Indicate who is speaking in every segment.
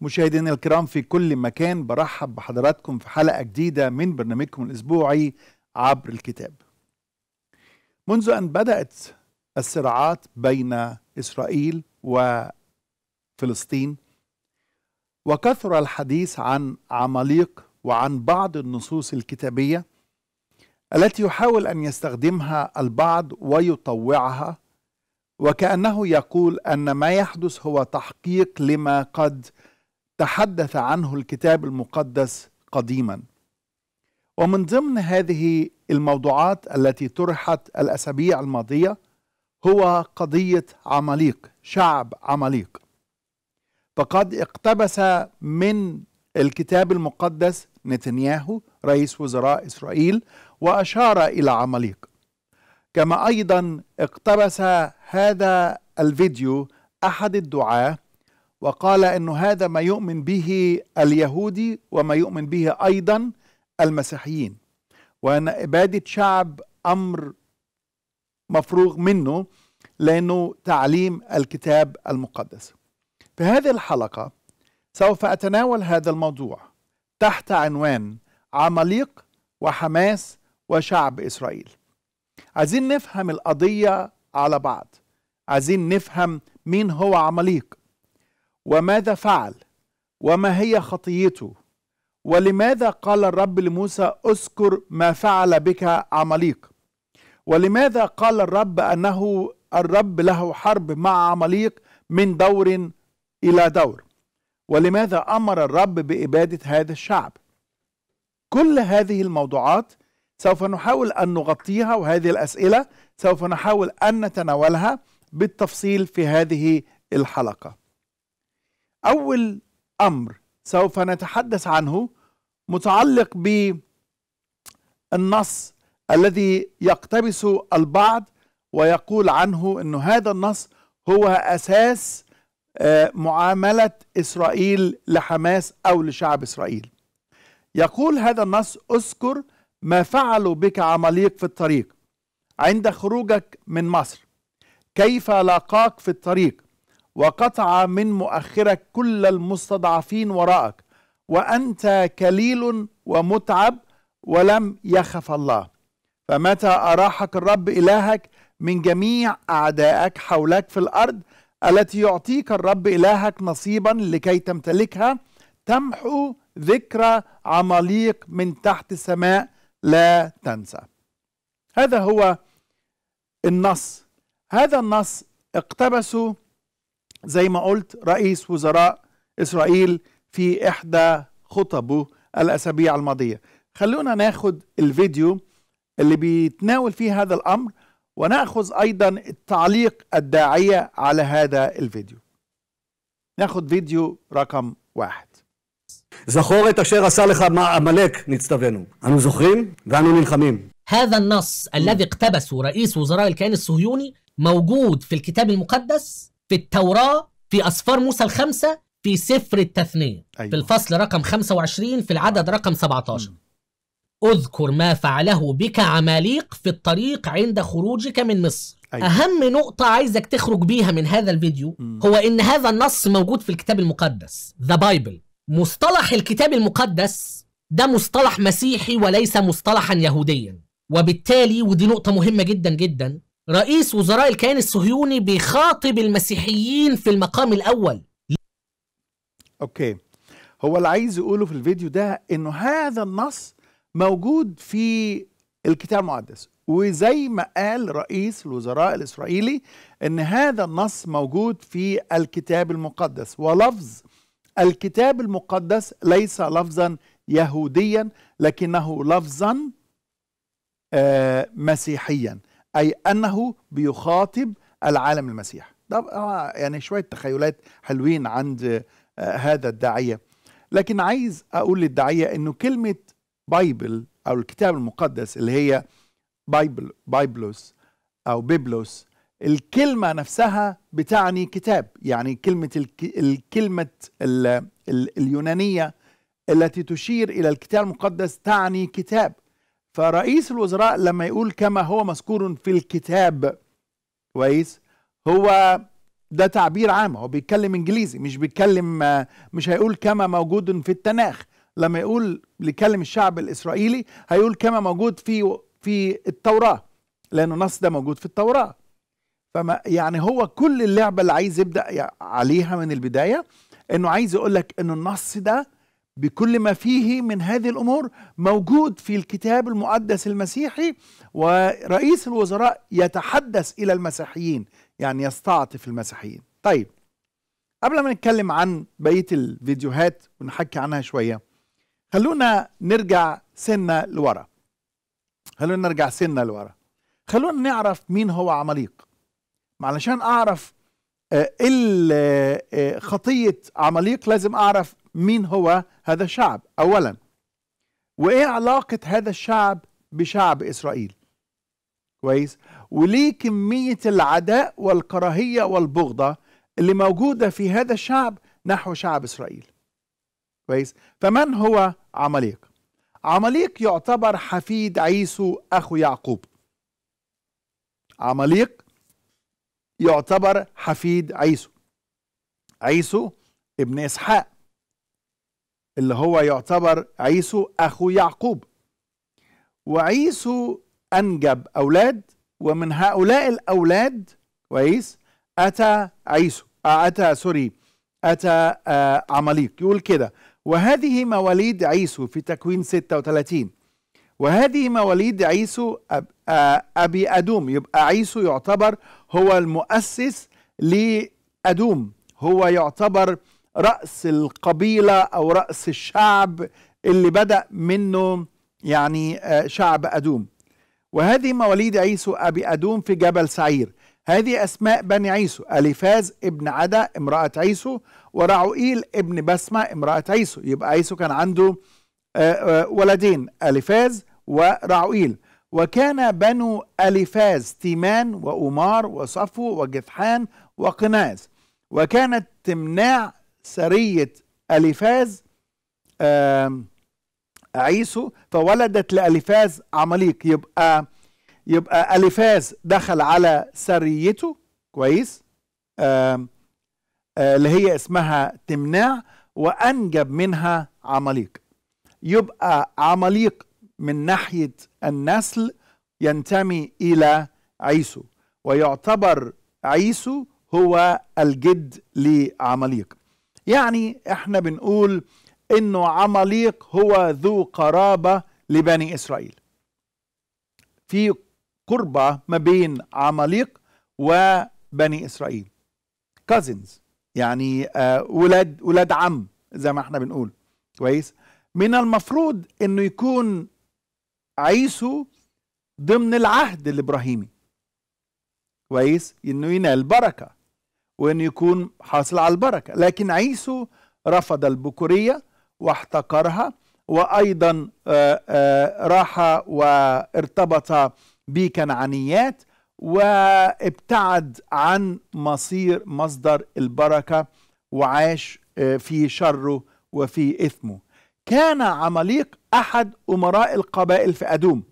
Speaker 1: مشاهدينا الكرام في كل مكان برحب بحضراتكم في حلقة جديدة من برنامجكم الأسبوعي عبر الكتاب منذ أن بدأت الصراعات بين إسرائيل وفلسطين وكثر الحديث عن عماليق وعن بعض النصوص الكتابية التي يحاول أن يستخدمها البعض ويطوعها وكأنه يقول أن ما يحدث هو تحقيق لما قد تحدث عنه الكتاب المقدس قديما ومن ضمن هذه الموضوعات التي طرحت الاسابيع الماضيه هو قضيه عماليق شعب عماليق فقد اقتبس من الكتاب المقدس نتنياهو رئيس وزراء اسرائيل واشار الى عماليق كما ايضا اقتبس هذا الفيديو احد الدعاه وقال انه هذا ما يؤمن به اليهودي وما يؤمن به ايضا المسيحيين وان اباده شعب امر مفروغ منه لانه تعليم الكتاب المقدس. في هذه الحلقه سوف اتناول هذا الموضوع تحت عنوان عماليق وحماس وشعب اسرائيل. عايزين نفهم القضيه على بعض. عايزين نفهم مين هو عماليق وماذا فعل وما هي خطيته ولماذا قال الرب لموسى اذكر ما فعل بك عماليق ولماذا قال الرب انه الرب له حرب مع عماليق من دور الى دور ولماذا امر الرب باباده هذا الشعب كل هذه الموضوعات سوف نحاول ان نغطيها وهذه الاسئله سوف نحاول ان نتناولها بالتفصيل في هذه الحلقه أول أمر سوف نتحدث عنه متعلق بالنص الذي يقتبس البعض ويقول عنه أن هذا النص هو أساس آه، معاملة إسرائيل لحماس أو لشعب إسرائيل يقول هذا النص أذكر ما فعلوا بك عماليق في الطريق عند خروجك من مصر كيف لاقاك في الطريق وقطع من مؤخرك كل المستضعفين وراءك وأنت كليل ومتعب ولم يخف الله فمتى أراحك الرب إلهك من جميع أعدائك حولك في الأرض التي يعطيك الرب إلهك نصيبا لكي تمتلكها تمحو ذكرى عماليق من تحت السماء لا تنسى هذا هو النص هذا النص اقتبسه زي ما قلت رئيس وزراء إسرائيل في إحدى خطبه الأسابيع الماضية خلونا ناخد الفيديو اللي بيتناول فيه هذا الأمر وناخذ أيضا التعليق الداعية على هذا الفيديو ناخد فيديو رقم واحد זכור את אשר עשה לך עמלק, נצטווינו. אנו
Speaker 2: זוכרים ואנו נלחמים.
Speaker 3: هذا النص الذي اقتبسه رئيس وزراء الكيان الصهيوني موجود في الكتاب المقدس في التوراة في أسفار موسى الخمسة في سفر التثنية أيوه. في الفصل رقم 25 في العدد رقم 17 م. اذكر ما فعله بك عماليق في الطريق عند خروجك من مصر أيوة. أهم نقطة عايزك تخرج بيها من هذا الفيديو م. هو إن هذا النص موجود في الكتاب المقدس The Bible مصطلح الكتاب المقدس ده مصطلح مسيحي وليس مصطلحا يهوديا وبالتالي ودي نقطة مهمة جدا جدا رئيس وزراء الكيان الصهيوني بيخاطب المسيحيين في المقام الأول
Speaker 1: أوكي هو اللي عايز يقوله في الفيديو ده إنه هذا النص موجود في الكتاب المقدس وزي ما قال رئيس الوزراء الإسرائيلي إن هذا النص موجود في الكتاب المقدس ولفظ الكتاب المقدس ليس لفظا يهوديا لكنه لفظا آه، مسيحيا أي أنه بيخاطب العالم المسيح ده يعني شوية تخيلات حلوين عند آه، هذا الداعية لكن عايز أقول للداعية أنه كلمة بايبل أو الكتاب المقدس اللي هي بايبل بايبلوس أو بيبلوس الكلمة نفسها بتعني كتاب يعني كلمة الكلمة اليونانية التي تشير إلى الكتاب المقدس تعني كتاب فرئيس الوزراء لما يقول كما هو مذكور في الكتاب كويس هو ده تعبير عام هو بيتكلم انجليزي مش بيتكلم مش هيقول كما موجود في التناخ لما يقول لكلم الشعب الاسرائيلي هيقول كما موجود في في التوراه لان النص ده موجود في التوراه فما يعني هو كل اللعبه اللي عايز يبدا عليها من البدايه انه عايز يقول لك ان النص ده بكل ما فيه من هذه الامور موجود في الكتاب المقدس المسيحي ورئيس الوزراء يتحدث الى المسيحيين يعني يستعطف المسيحيين طيب قبل ما نتكلم عن بقيه الفيديوهات ونحكي عنها شويه خلونا نرجع سنه لورا خلونا نرجع سنه لورا خلونا نعرف مين هو عماليق علشان اعرف آه، آه، خطية عماليق لازم أعرف مين هو هذا الشعب أولا وإيه علاقة هذا الشعب بشعب إسرائيل كويس وليه كمية العداء والكراهية والبغضة اللي موجودة في هذا الشعب نحو شعب إسرائيل كويس فمن هو عماليق عماليق يعتبر حفيد عيسو أخو يعقوب عماليق يعتبر حفيد عيسو عيسو ابن إسحاق اللي هو يعتبر عيسو أخو يعقوب وعيسو أنجب أولاد ومن هؤلاء الأولاد كويس أتى عيسو آه، أتى سوري أتى عمليق آه، عماليق يقول كده وهذه مواليد عيسو في تكوين 36 وهذه مواليد عيسو أبي أدوم يبقى عيسو يعتبر هو المؤسس لأدوم هو يعتبر رأس القبيلة أو رأس الشعب اللي بدأ منه يعني شعب أدوم وهذه مواليد عيسو أبي أدوم في جبل سعير هذه أسماء بني عيسو أليفاز ابن عدا امرأة عيسو ورعوئيل ابن بسمة امرأة عيسو يبقى عيسو كان عنده آه، آه، ولدين أليفاز ورعويل وكان بنو أليفاز تيمان وأمار وصفو وجثحان وقناز وكانت تمناع سرية أليفاز عيسو فولدت لأليفاز عمليق يبقى يبقى أليفاز دخل على سريته كويس آه، اللي هي اسمها تمناع وأنجب منها عمليق يبقى عماليق من ناحية النسل ينتمي إلى عيسو ويعتبر عيسو هو الجد لعماليق يعني احنا بنقول انه عماليق هو ذو قرابة لبني اسرائيل في قربة ما بين عماليق وبني اسرائيل كازنز يعني آه، ولاد ولاد عم زي ما احنا بنقول كويس من المفروض انه يكون عيسو ضمن العهد الابراهيمي كويس انه ينال بركه وانه يكون حاصل على البركه لكن عيسو رفض البكوريه واحتقرها وايضا آه، آه، راح وارتبط بكنعانيات وابتعد عن مصير مصدر البركه وعاش آه، في شره وفي اثمه كان عماليق أحد أمراء القبائل في أدوم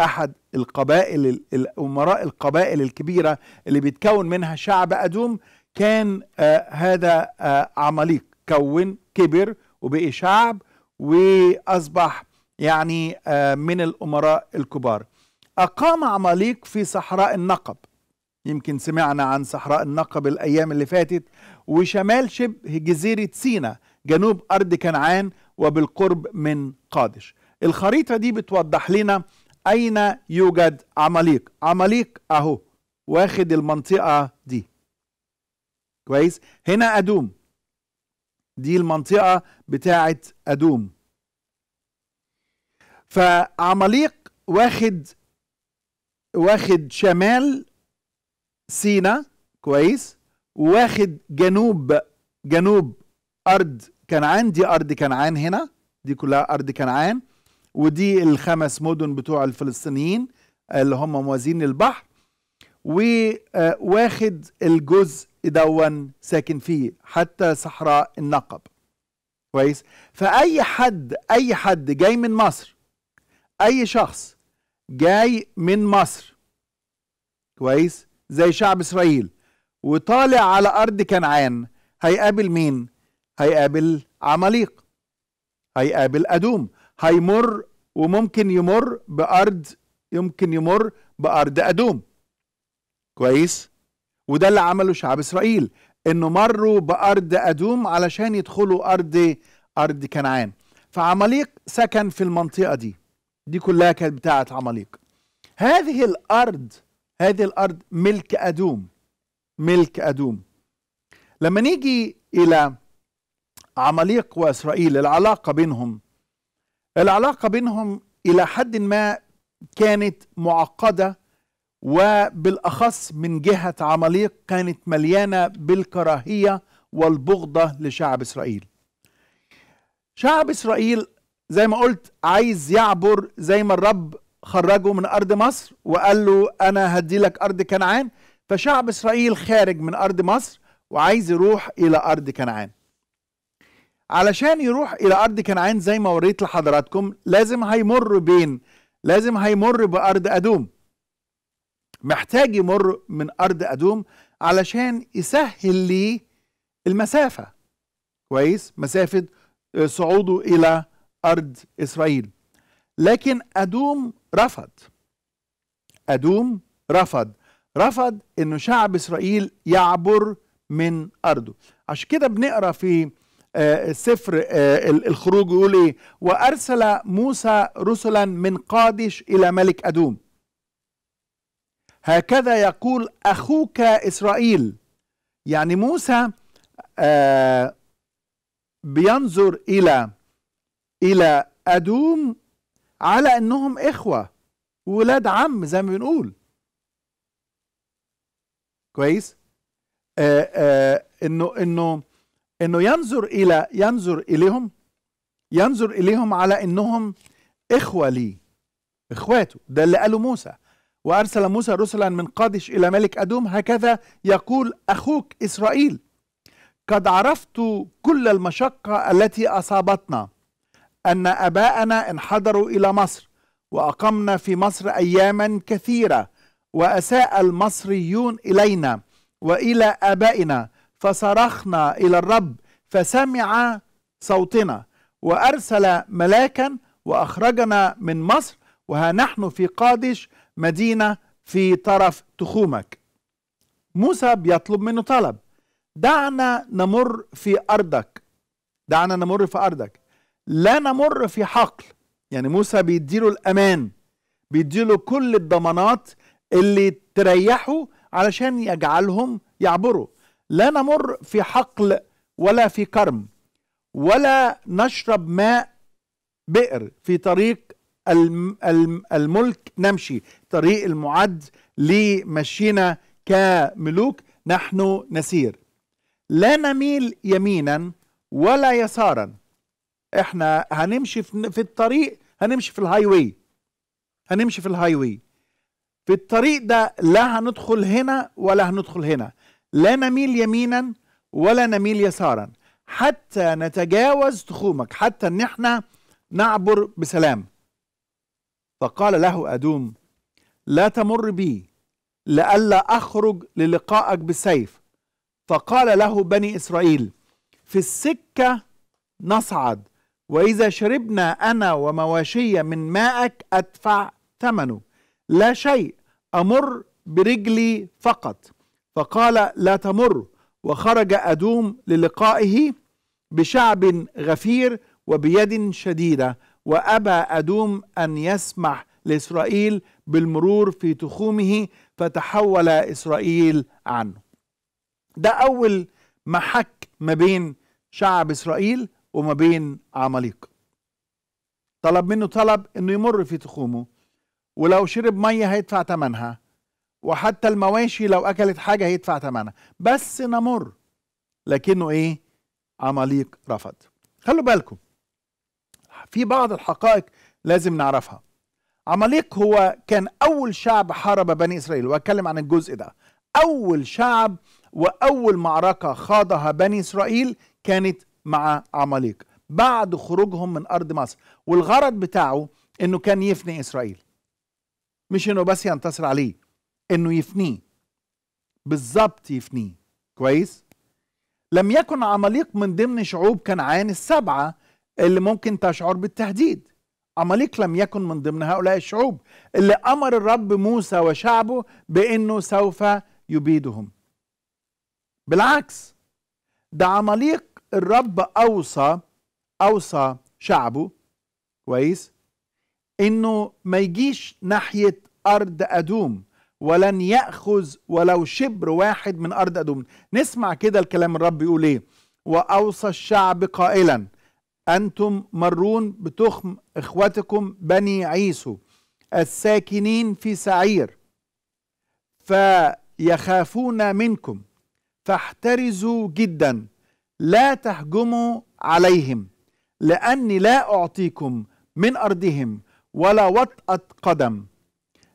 Speaker 1: أحد القبائل الامراء القبائل الكبيرة اللي بيتكون منها شعب أدوم كان آه هذا آه عماليق كون كبر وبقي شعب وأصبح يعني آه من الأمراء الكبار أقام عماليق في صحراء النقب يمكن سمعنا عن صحراء النقب الأيام اللي فاتت وشمال شبه جزيرة سينا جنوب أرض كنعان وبالقرب من قادش الخريطة دي بتوضح لنا أين يوجد عماليق عماليق أهو واخد المنطقة دي كويس هنا أدوم دي المنطقة بتاعة أدوم فعماليق واخد واخد شمال سينا كويس واخد جنوب جنوب ارض كنعان دي ارض كنعان هنا دي كلها ارض كنعان ودي الخمس مدن بتوع الفلسطينيين اللي هم موازين البحر وواخد الجزء دون ساكن فيه حتى صحراء النقب كويس فاي حد اي حد جاي من مصر اي شخص جاي من مصر كويس زي شعب اسرائيل وطالع على ارض كنعان هيقابل مين هيقابل عماليق هيقابل أدوم هيمر وممكن يمر بأرض يمكن يمر بأرض أدوم كويس وده اللي عمله شعب إسرائيل إنه مروا بأرض أدوم علشان يدخلوا أرض أرض كنعان فعماليق سكن في المنطقة دي دي كلها كانت بتاعة عماليق هذه الأرض هذه الأرض ملك أدوم ملك أدوم لما نيجي إلى عماليق وإسرائيل العلاقة بينهم العلاقة بينهم إلى حد ما كانت معقدة وبالأخص من جهة عماليق كانت مليانة بالكراهية والبغضة لشعب إسرائيل شعب إسرائيل زي ما قلت عايز يعبر زي ما الرب خرجه من أرض مصر وقال له أنا هدي لك أرض كنعان فشعب إسرائيل خارج من أرض مصر وعايز يروح إلى أرض كنعان علشان يروح الى ارض كنعان زي ما وريت لحضراتكم لازم هيمر بين لازم هيمر بارض ادوم محتاج يمر من ارض ادوم علشان يسهل ليه المسافه كويس مسافه آه، صعوده الى ارض اسرائيل لكن ادوم رفض ادوم رفض رفض انه شعب اسرائيل يعبر من ارضه عشان كده بنقرا في آه، سفر آه، الخروج يقول ايه وارسل موسى رسلا من قادش الى ملك ادوم هكذا يقول اخوك اسرائيل يعني موسى آه، بينظر الى الى ادوم على انهم اخوه ولاد عم زي ما بنقول كويس آآ آآ انه انه انه ينظر الى ينظر اليهم ينظر اليهم على انهم اخوه لي اخواته ده اللي قاله موسى وارسل موسى رسلا من قادش الى ملك ادوم هكذا يقول اخوك اسرائيل قد عرفت كل المشقه التي اصابتنا ان اباءنا انحدروا الى مصر واقمنا في مصر اياما كثيره واساء المصريون الينا والى ابائنا فصرخنا إلى الرب فسمع صوتنا وأرسل ملاكا وأخرجنا من مصر وها نحن في قادش مدينة في طرف تخومك موسى بيطلب منه طلب دعنا نمر في أرضك دعنا نمر في أرضك لا نمر في حقل يعني موسى بيديله الأمان بيديله كل الضمانات اللي تريحه علشان يجعلهم يعبروا لا نمر في حقل ولا في كرم ولا نشرب ماء بئر في طريق الملك نمشي طريق المعد لمشينا كملوك نحن نسير لا نميل يمينا ولا يسارا احنا هنمشي في الطريق هنمشي في الهاي واي هنمشي في الهاي واي في الطريق ده لا هندخل هنا ولا هندخل هنا لا نميل يمينا ولا نميل يسارا حتى نتجاوز تخومك حتى ان احنا نعبر بسلام فقال له ادوم لا تمر بي لئلا اخرج للقائك بالسيف فقال له بني اسرائيل في السكه نصعد واذا شربنا انا ومواشي من ماءك ادفع ثمنه لا شيء امر برجلي فقط فقال لا تمر وخرج أدوم للقائه بشعب غفير وبيد شديدة وأبى أدوم أن يسمح لإسرائيل بالمرور في تخومه فتحول إسرائيل عنه ده أول محك ما بين شعب إسرائيل وما بين عماليق طلب منه طلب أنه يمر في تخومه ولو شرب مية هيدفع ثمنها وحتى المواشي لو أكلت حاجة هيدفع ثمنها بس نمر لكنه إيه عماليق رفض خلوا بالكم في بعض الحقائق لازم نعرفها عماليق هو كان أول شعب حارب بني إسرائيل وأتكلم عن الجزء ده أول شعب وأول معركة خاضها بني إسرائيل كانت مع عماليق بعد خروجهم من أرض مصر والغرض بتاعه إنه كان يفني إسرائيل مش إنه بس ينتصر عليه انه يفنيه بالظبط يفنيه كويس لم يكن عماليق من ضمن شعوب كنعان السبعه اللي ممكن تشعر بالتهديد عماليق لم يكن من ضمن هؤلاء الشعوب اللي امر الرب موسى وشعبه بانه سوف يبيدهم بالعكس ده عماليق الرب اوصى اوصى شعبه كويس انه ما يجيش ناحيه ارض ادوم ولن يأخذ ولو شبر واحد من أرض أدوم نسمع كده الكلام الرب يقول إيه وأوصى الشعب قائلا أنتم مرون بتخم إخوتكم بني عيسو الساكنين في سعير فيخافون منكم فاحترزوا جدا لا تهجموا عليهم لأني لا أعطيكم من أرضهم ولا وطأة قدم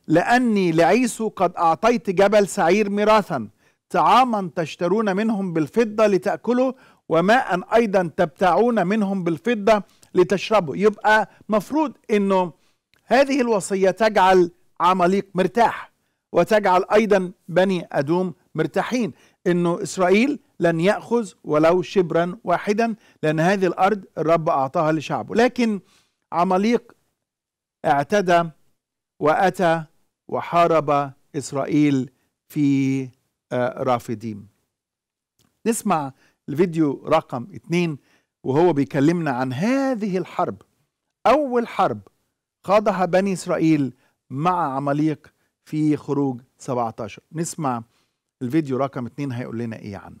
Speaker 1: لأني لعيسو قد أعطيت جبل سعير ميراثا طعاما تشترون منهم بالفضة لتأكله وماء أيضا تبتعون منهم بالفضة لتشربه يبقى مفروض أنه هذه الوصية تجعل عماليق مرتاح وتجعل أيضا بني أدوم مرتاحين أنه إسرائيل لن يأخذ ولو شبرا واحدا لأن هذه الأرض الرب أعطاها لشعبه لكن عماليق اعتدى وأتى وحارب إسرائيل في آه، رافديم نسمع الفيديو رقم اثنين وهو بيكلمنا عن هذه الحرب أول حرب خاضها بني إسرائيل مع عماليق في خروج 17 نسمع
Speaker 3: الفيديو رقم اثنين هيقول لنا ايه عنه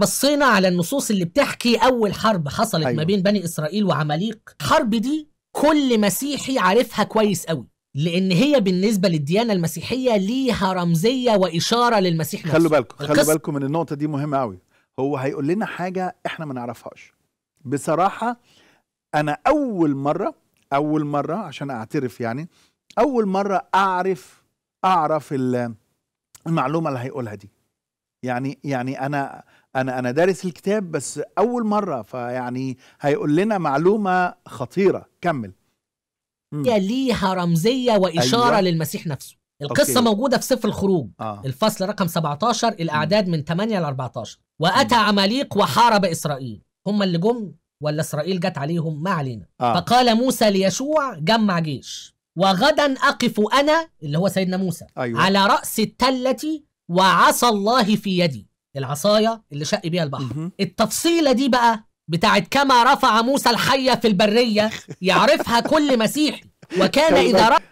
Speaker 3: بصينا على النصوص اللي بتحكي أول حرب حصلت أيوة. ما بين بني إسرائيل وعماليق الحرب دي كل مسيحي عارفها كويس قوي لان هي بالنسبه للديانه المسيحيه ليها رمزيه واشاره للمسيح نفسه خلوا بالكم خلوا بالكم
Speaker 1: من النقطه دي مهمه قوي هو هيقول لنا حاجه احنا ما نعرفهاش بصراحه انا اول مره اول مره عشان اعترف يعني اول مره اعرف اعرف المعلومه اللي هيقولها دي يعني يعني انا انا انا دارس الكتاب بس اول مره فيعني هيقول لنا معلومه خطيره كمل
Speaker 3: هي ليها رمزيه واشاره أيوة. للمسيح نفسه القصه أوكي. موجوده في سفر الخروج آه. الفصل رقم 17 الاعداد من 8 ل 14 واتى عماليق وحارب اسرائيل هم اللي جم ولا اسرائيل جت عليهم ما علينا آه. فقال موسى ليشوع جمع جيش وغدا اقف انا اللي هو سيدنا موسى أيوة. على راس التله وعصا الله في يدي العصايه اللي شق بيها البحر التفصيله دي بقى بتاعت كما رفع موسى الحية في البرية يعرفها كل مسيحي وكان إذا رفع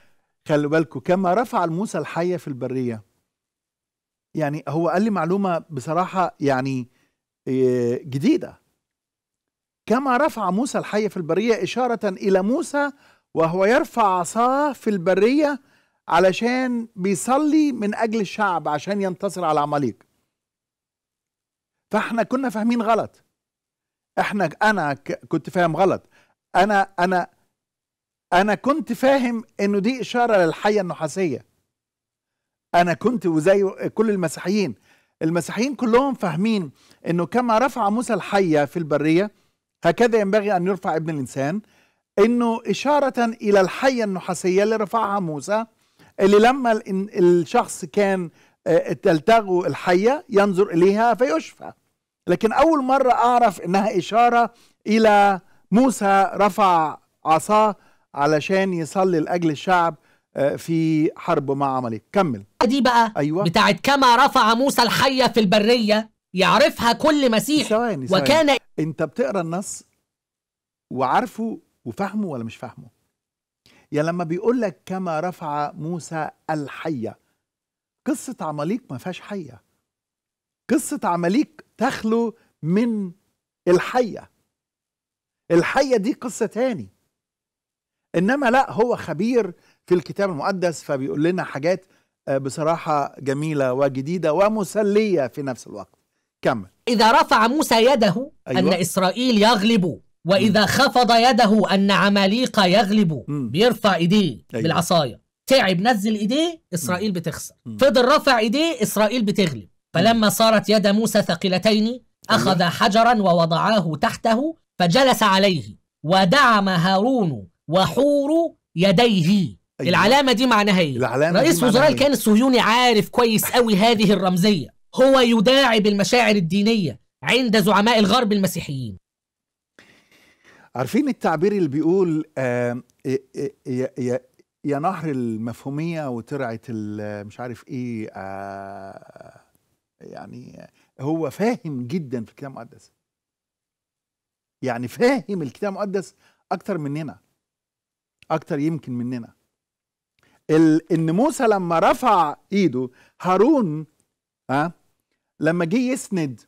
Speaker 1: خلوا بالكم كما رفع موسى الحية في البرية يعني هو قال لي معلومة بصراحة يعني آه، جديدة كما رفع موسى الحية في البرية إشارة إلى موسى وهو يرفع عصاه في البرية علشان بيصلي من أجل الشعب عشان ينتصر على عماليق فاحنا كنا فاهمين غلط احنا انا كنت فاهم غلط انا انا انا كنت فاهم انه دي اشاره للحيه النحاسيه انا كنت وزي كل المسيحيين المسيحيين كلهم فاهمين انه كما رفع موسى الحيه في البريه هكذا ينبغي ان يرفع ابن الانسان انه اشاره الى الحيه النحاسيه اللي رفعها موسى اللي لما الشخص كان آه، تلتغه الحيه ينظر اليها فيشفى لكن أول مرة أعرف إنها إشارة إلى موسى رفع عصاه علشان يصلي لأجل الشعب آه، في حرب مع عمليك كمل دي بقى أيوة.
Speaker 3: بتاعت كما رفع موسى الحية في البرية
Speaker 1: يعرفها كل مسيح ثواني وكان انت بتقرا النص وعارفه وفاهمه ولا مش فاهمه يا يعني لما بيقول لك كما رفع موسى الحيه قصه عماليق ما فيهاش حيه قصة عماليق تخلو من الحية الحية دي قصة تاني إنما لا هو خبير في الكتاب المقدس فبيقول لنا حاجات آه، بصراحة جميلة وجديدة ومسلية في نفس الوقت كمل
Speaker 3: إذا رفع موسى يده أيوة. أن إسرائيل يغلب وإذا م. خفض يده أن عماليق يغلب بيرفع إيديه أيوة. بالعصاية تعب نزل إيديه إسرائيل بتخسر فضل رفع إيديه إسرائيل بتغلب فلما صارت يد موسى ثقيلتين أخذ حجرا ووضعاه تحته فجلس عليه ودعم هارون وحور يديه أيوة. العلامه دي معناها ايه العلامة رئيس وزراء إيه؟ الكيان الصهيوني عارف كويس قوي هذه الرمزيه هو يداعب المشاعر الدينيه عند زعماء الغرب المسيحيين
Speaker 1: عارفين التعبير اللي بيقول آه يا, يا, يا نهر المفهوميه وترعه مش عارف ايه آه يعني هو فاهم جدا في الكتاب المقدس يعني فاهم الكتاب المقدس اكتر مننا اكتر يمكن مننا ان موسى لما رفع ايده هارون ها لما جه يسند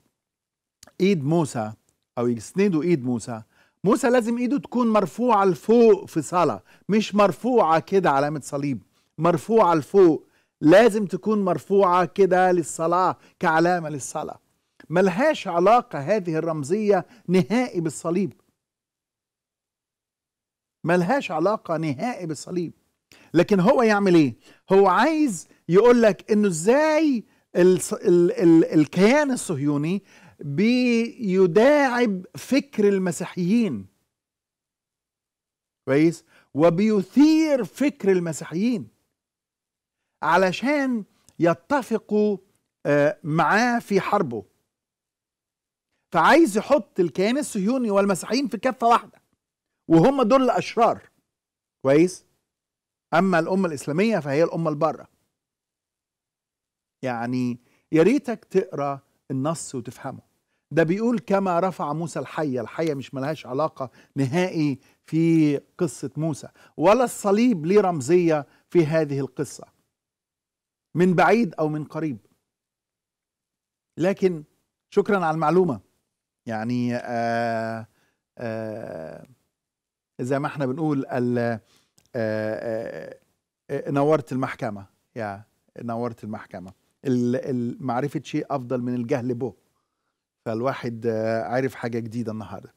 Speaker 1: ايد موسى او يسندوا ايد موسى موسى لازم ايده تكون مرفوعه لفوق في صلاه مش مرفوعه كده علامه صليب مرفوعه لفوق لازم تكون مرفوعة كده للصلاة كعلامة للصلاة ملهاش علاقة هذه الرمزية نهائي بالصليب ملهاش علاقة نهائي بالصليب لكن هو يعمل ايه هو عايز يقول لك انه ازاي ال ال ال الكيان الصهيوني بيداعب فكر المسيحيين كويس وبيثير فكر المسيحيين علشان يتفقوا آه، معاه في حربه فعايز يحط الكيان الصهيوني والمسيحيين في كفه واحده وهم دول الاشرار كويس اما الامه الاسلاميه فهي الامه الباره يعني يا ريتك تقرا النص وتفهمه ده بيقول كما رفع موسى الحية الحية مش ملهاش علاقة نهائي في قصة موسى ولا الصليب ليه رمزية في هذه القصة من بعيد او من قريب لكن شكرا على المعلومه يعني آآ آه، آآ آه، زي ما احنا بنقول آآ آه، نورت المحكمه يا نورت المحكمه معرفه شيء افضل من الجهل به فالواحد عرف حاجه جديده النهارده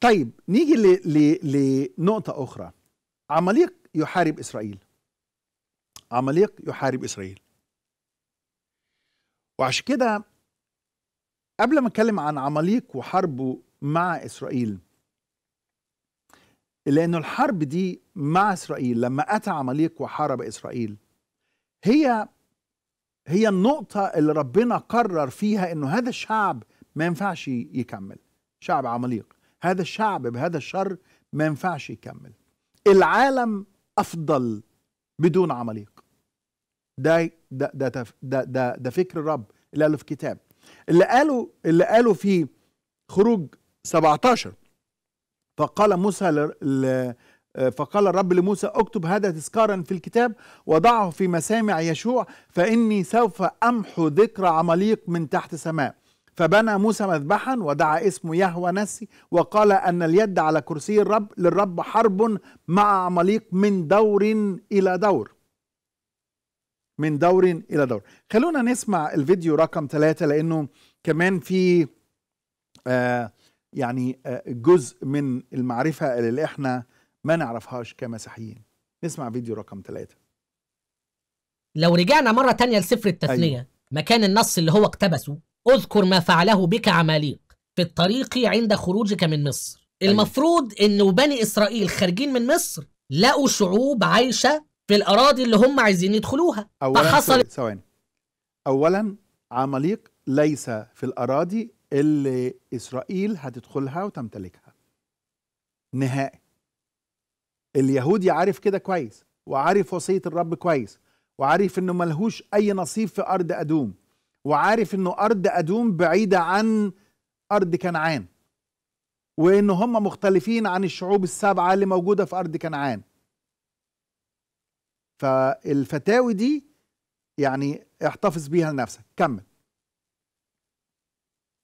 Speaker 1: طيب نيجي لنقطه اخرى عماليق يحارب اسرائيل عماليق يحارب إسرائيل وعشان كده قبل ما اتكلم عن عماليق وحربه مع إسرائيل لانه الحرب دي مع إسرائيل لما أتى عماليق وحارب إسرائيل هي هي النقطة اللي ربنا قرر فيها إنه هذا الشعب ما ينفعش يكمل شعب عماليق هذا الشعب بهذا الشر ما ينفعش يكمل العالم أفضل بدون عماليق ده ده ده ده, ده, ده فكر الرب اللي قاله في كتاب اللي قاله اللي قاله في خروج 17 فقال موسى آه، فقال الرب لموسى اكتب هذا تذكارا في الكتاب وضعه في مسامع يشوع فاني سوف امحو ذكر عماليق من تحت سماء فبنى موسى مذبحا ودعا اسمه يهوى نسي وقال ان اليد على كرسي الرب للرب حرب مع عماليق من دور الى دور من دور الى دور خلونا نسمع الفيديو رقم ثلاثة لانه كمان في آه يعني آه جزء من المعرفة اللي احنا ما نعرفهاش كمسيحيين نسمع فيديو
Speaker 3: رقم ثلاثة لو رجعنا مرة تانية لسفر التثنية أيوه. مكان النص اللي هو اقتبسه اذكر ما فعله بك عماليق في الطريق عند خروجك من مصر أيوه. المفروض انه بني اسرائيل خارجين من مصر لقوا شعوب عايشة في الأراضي اللي هم عايزين يدخلوها أولا فحصل
Speaker 1: ثواني أولا عماليق ليس في الأراضي اللي إسرائيل هتدخلها وتمتلكها نهائي اليهودي عارف كده كويس وعارف وصية الرب كويس وعارف انه ملهوش اي نصيب في ارض ادوم وعارف انه ارض ادوم بعيدة عن ارض كنعان وان هم مختلفين عن الشعوب السبعة اللي موجودة في ارض كنعان فالفتاوي دي يعني احتفظ بيها لنفسك كمل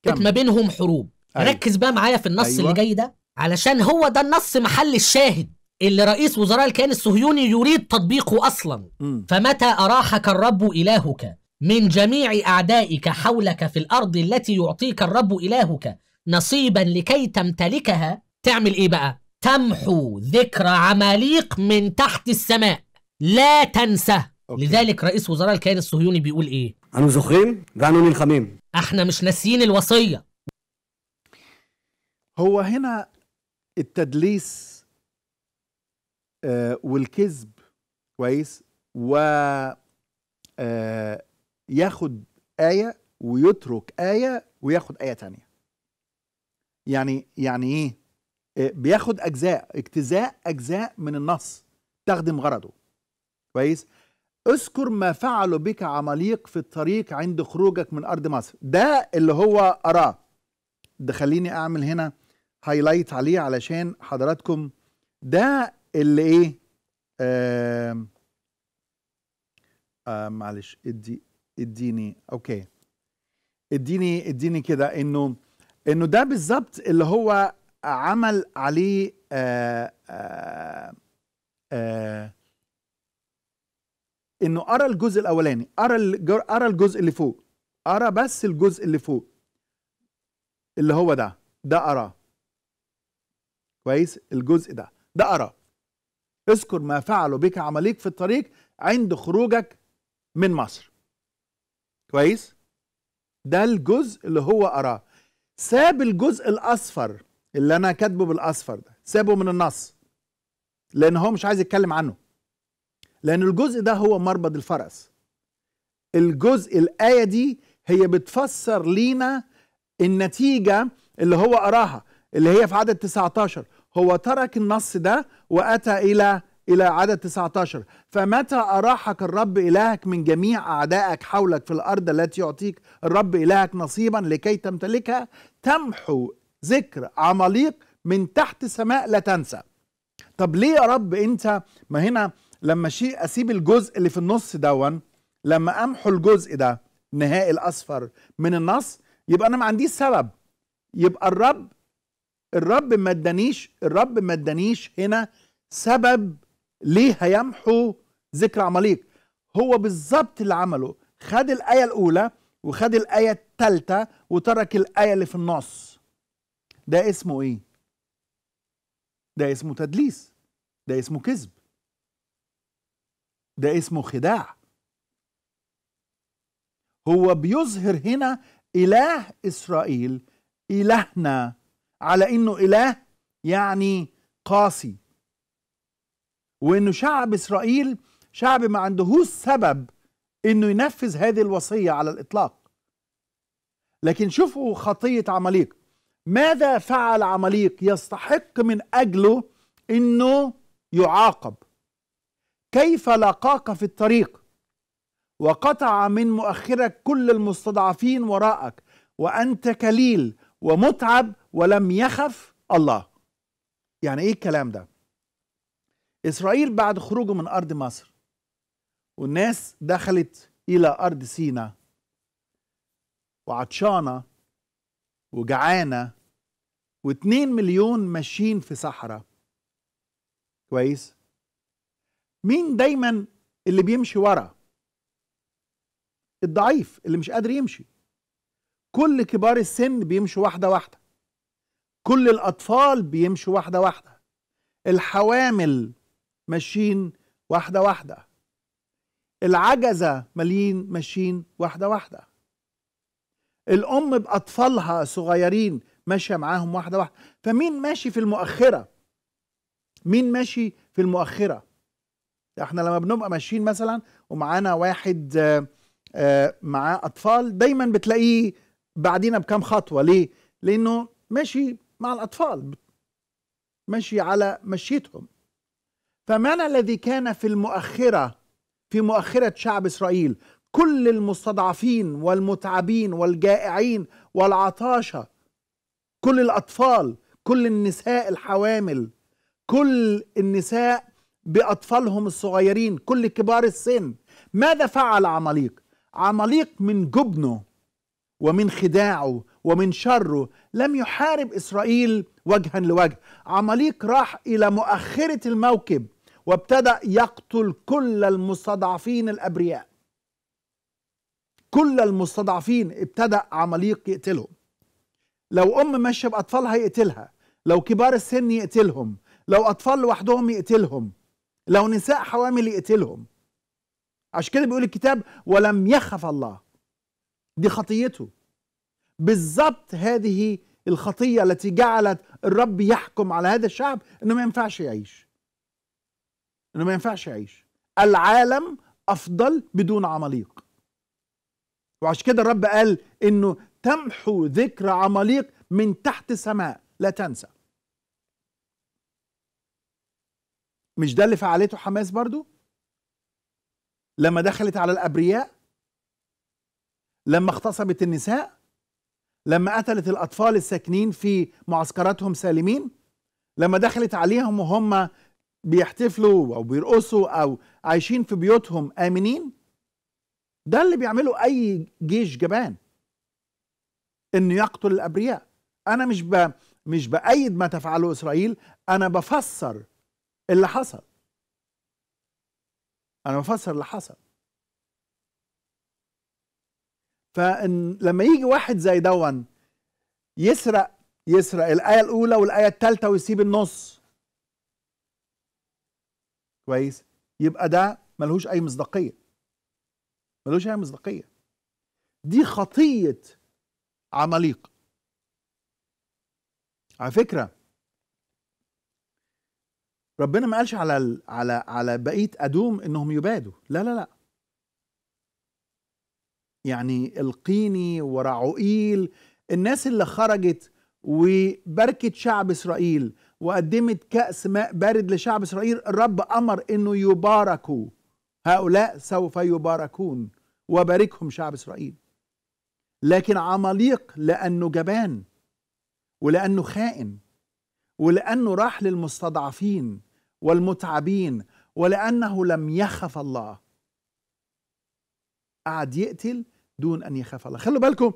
Speaker 3: كانت ما بينهم حروب أيوة. ركز بقى معايا في النص أيوة. اللي جاي ده علشان هو ده النص محل الشاهد اللي رئيس وزراء الكيان الصهيوني يريد تطبيقه اصلا م. فمتى اراحك الرب الهك من جميع اعدائك حولك في الارض التي يعطيك الرب الهك نصيبا لكي تمتلكها تعمل ايه بقى تمحو ذكر عماليق من تحت السماء لا تنسى أوكي. لذلك رئيس وزراء الكيان الصهيوني بيقول ايه؟
Speaker 2: أنو زخيم وأنو الخميم
Speaker 3: احنا مش ناسيين الوصية هو هنا التدليس آه، والكذب
Speaker 1: كويس و آه، ياخد آية ويترك آية وياخد آية تانية يعني يعني إيه آه، بياخد أجزاء اجتزاء أجزاء من النص تخدم غرضه كويس اذكر ما فعلوا بك عماليق في الطريق عند خروجك من ارض مصر ده اللي هو اراه ده خليني اعمل هنا هايلايت عليه علشان حضراتكم ده اللي ايه آه آه معلش ادي اديني اوكي اديني اديني كده انه انه ده بالظبط اللي هو عمل عليه آه آه آه انه ارى الجزء الاولاني ارى ارى الجزء اللي فوق ارى بس الجزء اللي فوق اللي هو ده ده اراه كويس الجزء ده ده اراه اذكر ما فعلوا بك عمليك في الطريق عند خروجك من مصر كويس ده الجزء اللي هو اراه ساب الجزء الاصفر اللي انا كاتبه بالاصفر ده سابه من النص لان هو مش عايز يتكلم عنه لأن الجزء ده هو مربض الفرس الجزء الآية دي هي بتفسر لينا النتيجة اللي هو قراها اللي هي في عدد 19 هو ترك النص ده وأتى إلى إلى عدد 19 فمتى أراحك الرب إلهك من جميع أعدائك حولك في الأرض التي يعطيك الرب إلهك نصيبا لكي تمتلكها تمحو ذكر عماليق من تحت السماء لا تنسى طب ليه يا رب أنت ما هنا لما شيء اسيب الجزء اللي في النص دون لما امحو الجزء ده نهائي الاصفر من النص يبقى انا ما عنديش سبب يبقى الرب الرب ما ادانيش الرب ما ادانيش هنا سبب ليه هيمحو ذكر عماليق هو بالظبط اللي عمله خد الايه الاولى وخد الايه الثالثه وترك الايه اللي في النص ده اسمه ايه ده اسمه تدليس ده اسمه كذب ده اسمه خداع هو بيظهر هنا إله إسرائيل إلهنا على إنه إله يعني قاسي وإنه شعب إسرائيل شعب ما عندهوش سبب إنه ينفذ هذه الوصية على الإطلاق لكن شوفوا خطية عماليق ماذا فعل عماليق يستحق من أجله إنه يعاقب كيف لقاك في الطريق وقطع من مؤخرك كل المستضعفين وراءك وأنت كليل ومتعب ولم يخف الله يعني إيه الكلام ده إسرائيل بعد خروجه من أرض مصر والناس دخلت إلى أرض سينا وعطشانة وجعانة واتنين مليون ماشيين في صحراء كويس مين دايما اللي بيمشي ورا الضعيف اللي مش قادر يمشي كل كبار السن بيمشوا واحدة واحدة كل الأطفال بيمشوا واحدة واحدة الحوامل ماشيين واحدة واحدة العجزة مالين ماشيين واحدة واحدة الأم بأطفالها صغيرين ماشية معاهم واحدة واحدة فمين ماشي في المؤخرة مين ماشي في المؤخرة احنا لما بنبقى ماشيين مثلا ومعانا واحد آه، آه، معاه اطفال دايما بتلاقيه بعدينا بكام خطوه ليه لانه ماشي مع الاطفال ماشي على مشيتهم فمن الذي كان في المؤخره في مؤخره شعب اسرائيل كل المستضعفين والمتعبين والجائعين والعطاشه كل الاطفال كل النساء الحوامل كل النساء باطفالهم الصغيرين كل كبار السن ماذا فعل عماليق عماليق من جبنه ومن خداعه ومن شره لم يحارب اسرائيل وجها لوجه عماليق راح الى مؤخره الموكب وابتدا يقتل كل المستضعفين الابرياء كل المستضعفين ابتدا عماليق يقتلهم لو ام ماشيه باطفالها يقتلها لو كبار السن يقتلهم لو اطفال لوحدهم يقتلهم لو نساء حوامل يقتلهم عشان كده بيقول الكتاب ولم يخف الله دي خطيته بالظبط هذه الخطيه التي جعلت الرب يحكم على هذا الشعب انه ما ينفعش يعيش انه ما ينفعش يعيش العالم افضل بدون عماليق وعشان كده الرب قال انه تمحو ذكر عماليق من تحت السماء لا تنسى مش ده اللي فعلته حماس برضو لما دخلت على الابرياء لما اغتصبت النساء لما قتلت الاطفال الساكنين في معسكراتهم سالمين لما دخلت عليهم وهم بيحتفلوا او بيرقصوا او عايشين في بيوتهم امنين ده اللي بيعمله اي جيش جبان انه يقتل الابرياء انا مش ب... مش بايد ما تفعله اسرائيل انا بفسر اللي حصل انا بفسر اللي حصل فإن لما يجي واحد زي دون يسرق يسرق الآية الأولى والآية الثالثة ويسيب النص كويس يبقى ده ملهوش أي مصداقية ملهوش أي مصداقية دي خطية عماليق على فكرة ربنا ما قالش على ال... على على بقيه ادوم انهم يبادوا لا لا لا يعني القيني ورعوئيل الناس اللي خرجت وبركت شعب اسرائيل وقدمت كأس ماء بارد لشعب اسرائيل الرب امر انه يباركوا هؤلاء سوف يباركون وباركهم شعب اسرائيل لكن عماليق لانه جبان ولانه خائن ولانه راح للمستضعفين والمتعبين ولأنه لم يخف الله قعد يقتل دون أن يخاف الله خلوا بالكم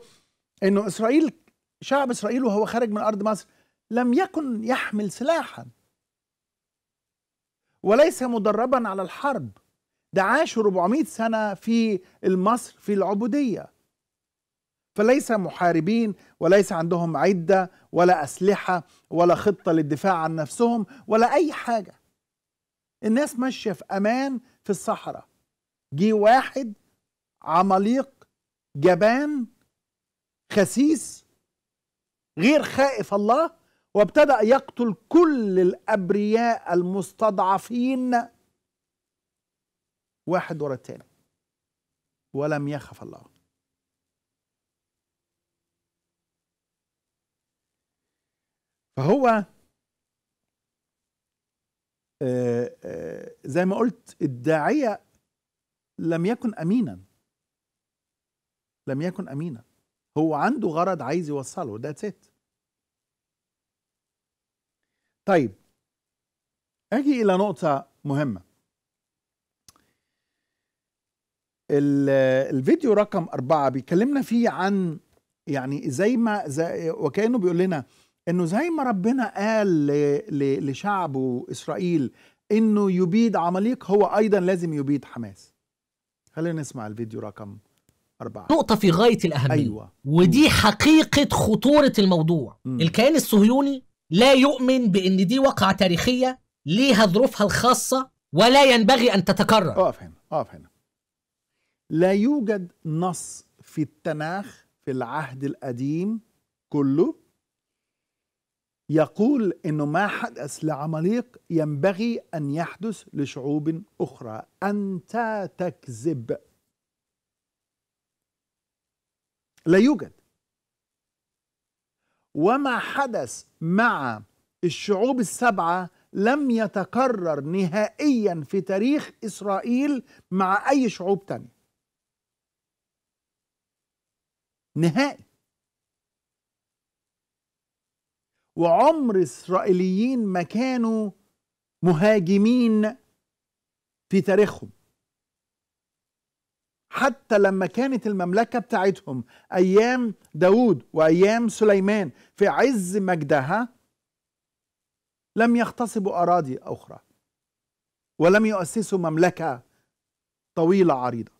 Speaker 1: أنه إسرائيل شعب إسرائيل وهو خارج من أرض مصر لم يكن يحمل سلاحا وليس مدربا على الحرب ده عاشوا 400 سنة في مصر في العبودية فليس محاربين وليس عندهم عدة ولا أسلحة ولا خطة للدفاع عن نفسهم ولا أي حاجة الناس ماشيه في امان في الصحراء جه واحد عماليق جبان خسيس غير خائف الله وابتدا يقتل كل الابرياء المستضعفين واحد ورا الثاني ولم يخف الله فهو آه، آه، زي ما قلت الداعية لم يكن أمينا لم يكن أمينا هو عنده غرض عايز يوصله ذاتس إت طيب أجي إلى نقطة مهمة الفيديو رقم أربعة بيكلمنا فيه عن يعني زي ما زي وكأنه بيقول لنا انه زي ما ربنا قال لشعبه اسرائيل انه يبيد عماليق هو ايضا لازم يبيد حماس خلينا نسمع الفيديو رقم أربعة
Speaker 3: نقطة في غاية الأهمية أيوة. ودي حقيقة خطورة الموضوع مم. الكيان الصهيوني لا يؤمن بأن دي واقعة تاريخية ليها ظروفها الخاصة ولا ينبغي أن تتكرر أقف هنا أقف هنا لا يوجد نص في التناخ
Speaker 1: في العهد القديم كله يقول انه ما حدث لعماليق ينبغي ان يحدث لشعوب اخرى انت تكذب لا يوجد وما حدث مع الشعوب السبعه لم يتكرر نهائيا في تاريخ اسرائيل مع اي شعوب تانية نهائي وعمر إسرائيليين ما كانوا مهاجمين في تاريخهم حتى لما كانت المملكة بتاعتهم أيام داود وأيام سليمان في عز مجدها لم يغتصبوا أراضي أخرى ولم يؤسسوا مملكة طويلة عريضة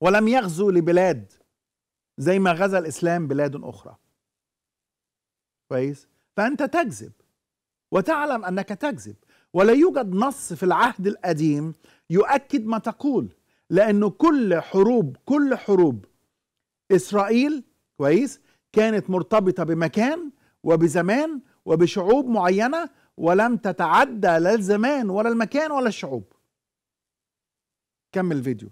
Speaker 1: ولم يغزوا لبلاد زي ما غزا الإسلام بلاد أخرى كويس فأنت تكذب وتعلم أنك تكذب ولا يوجد نص في العهد القديم يؤكد ما تقول لأنه كل حروب كل حروب إسرائيل كويس كانت مرتبطة بمكان وبزمان وبشعوب معينة ولم تتعدى لا الزمان ولا المكان ولا الشعوب
Speaker 3: كمل الفيديو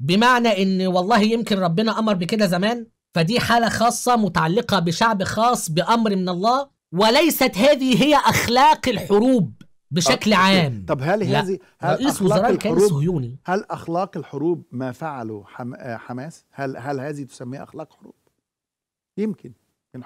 Speaker 3: بمعنى ان والله يمكن ربنا امر بكده زمان فدي حالة خاصة متعلقة بشعب خاص بأمر من الله وليست هذه هي أخلاق الحروب بشكل أه عام طب هل هذه هل رئيس وزراء الكيان الصهيوني
Speaker 1: هل أخلاق الحروب ما فعله حم... آه، حماس هل هل هذه تسميها أخلاق حروب يمكن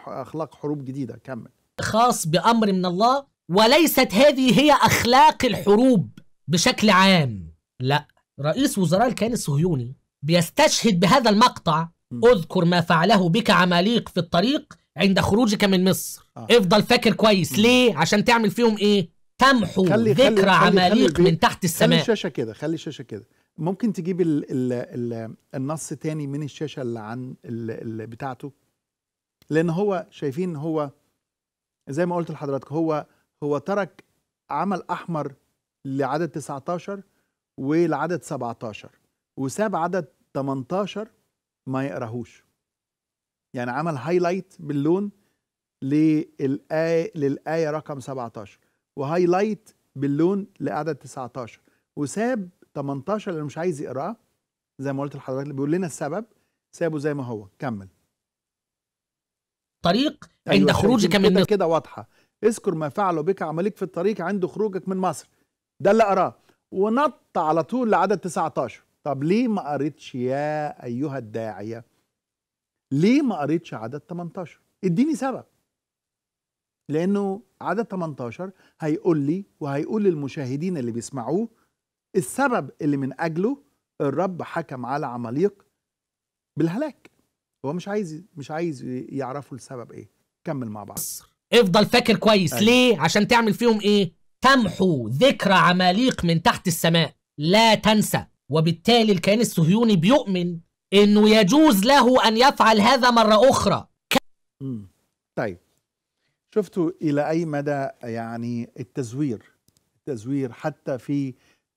Speaker 1: أخلاق حروب جديدة
Speaker 3: كمل خاص بأمر من الله وليست هذه هي أخلاق الحروب بشكل عام لا رئيس وزراء الكيان الصهيوني بيستشهد بهذا المقطع اذكر ما فعله بك عماليق في الطريق عند خروجك من مصر آه. افضل فاكر كويس ليه عشان تعمل فيهم ايه تمحو خلي ذكرى خلي عماليق خلي من تحت السماء خلي الشاشه
Speaker 1: كده خلي الشاشه كده ممكن تجيب الـ الـ الـ النص تاني من الشاشه اللي عن الـ الـ بتاعته لان هو شايفين هو زي ما قلت لحضرتك هو هو ترك عمل احمر لعدد 19 ولعدد 17 وساب عدد 18 ما يقراهوش يعني عمل هايلايت باللون للآية للآية رقم 17 وهايلايت باللون لعدد 19 وساب 18 اللي مش عايز يقراه زي ما قلت لحضرتك بيقول لنا السبب سابه زي ما هو كمل
Speaker 3: طريق عند أيوة خروجك من مصر
Speaker 1: كده واضحه اذكر ما فعلوا بك عمليك في الطريق عند خروجك من مصر ده اللي قراه ونط على طول لعدد 19 طب ليه ما قريتش يا أيها الداعية ليه ما قريتش عدد 18 اديني سبب لأنه عدد 18 هيقول لي وهيقول للمشاهدين اللي بيسمعوه السبب اللي من أجله الرب حكم على عماليق بالهلاك هو مش عايز مش عايز يعرفوا السبب ايه كمل مع بعض
Speaker 3: افضل فاكر كويس أيوة. ليه عشان تعمل فيهم ايه تمحو ذكرى عماليق من تحت السماء لا تنسى وبالتالي الكيان الصهيوني بيؤمن انه يجوز له ان يفعل هذا مره اخرى ك...
Speaker 1: طيب شفتوا الى اي مدى يعني التزوير التزوير حتى في